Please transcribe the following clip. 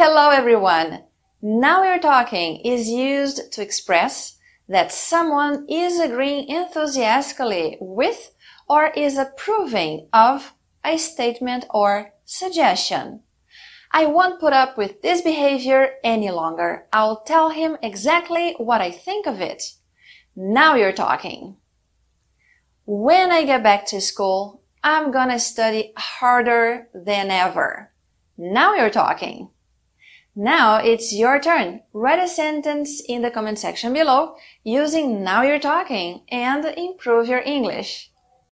Hello everyone! Now we're talking is used to express that someone is agreeing enthusiastically with or is approving of a statement or suggestion. I won't put up with this behavior any longer. I'll tell him exactly what I think of it. Now you're talking. When I get back to school, I'm gonna study harder than ever. Now you're talking. Now it's your turn. Write a sentence in the comment section below using Now You're Talking and improve your English.